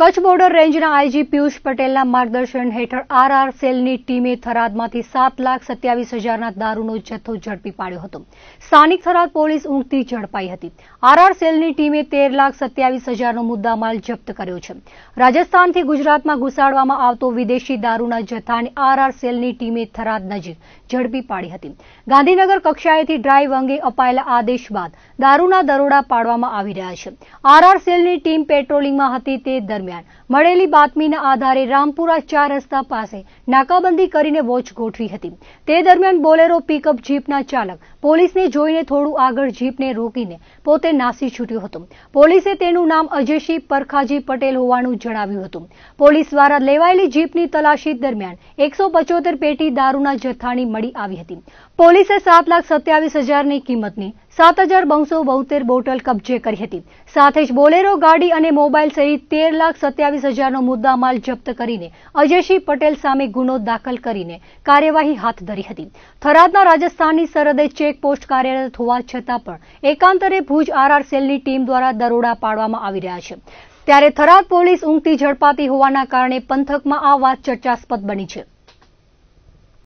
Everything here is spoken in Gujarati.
કચ્છ બોર્ડર રેન્જના આઈજી પિયુષ પટેલના માર્ગદર્શન હેઠળ આરઆર સેલની ટીમે થરાદમાંથી સાત લાખ સત્યાવીસ હજારના દારૂનો જથ્થો ઝડપી પાડ્યો હતો સ્થાનિક થરાદ પોલીસ ઊંઘતી ઝડપાઈ હતી આરઆર સેલની ટીમે તેર લાખ સત્યાવીસ હજારનો મુદ્દામાલ જપ્ત કર્યો છે રાજસ્થાનથી ગુજરાતમાં ઘુસાડવામાં આવતો વિદેશી દારૂના જથ્થાને આરઆર સેલની ટીમે થરાદ નજીક ઝડપી પાડી હતી ગાંધીનગર કક્ષાએથી ડ્રાઈવ અંગે અપાયેલા આદેશ બાદ દારૂના દરોડા પાડવામાં આવી રહ્યા છે આરઆર સેલની ટીમ પેટ્રોલિંગમાં હતી તે દરમિયાન દરમિયાન મળેલી બાતમીના આધારે રામપુરા ચાર રસ્તા પાસે નાકાબંધી કરીને વોચ ગોઠવી હતી તે દરમિયાન બોલેરો પિકઅપ જીપના ચાલક પોલીસને જોઈને થોડું આગળ જીપને રોકીને પોતે નાસી છૂટ્યો હતો પોલીસે તેનું નામ અજયસિંહ પરખાજી પટેલ હોવાનું જણાવ્યું હતું પોલીસ દ્વારા લેવાયેલી જીપની તલાશી દરમિયાન એકસો પેટી દારૂના જથ્થાની મળી આવી હતી પોલીસે સાત લાખ સત્યાવીસ હજારની કિંમતની સાત હજાર બસો બોતેર બોટલ કબજે કરી હતી સાથે જ બોલેરો ગાડી અને મોબાઈલ સહિત તેર લાખ સત્યાવીસ હજારનો મુદ્દામાલ જપ્ત કરીને અજયસિંહ પટેલ સામે ગુનો દાખલ કરીને કાર્યવાહી હાથ ધરી હતી થરાદના રાજસ્થાનની સરહદે ચેક ચેકપોસ્ટ કાર્યરત હોવા છતાં પણ એકાંતરે ભુજ આરઆર સેલની ટીમ દ્વારા દરોડા પાડવામાં આવી રહ્યા છે ત્યારે થરાદ પોલીસ ઊંઘથી ઝડપાતી હોવાના કારણે પંથકમાં આ વાત ચર્ચાસ્પદ બની છે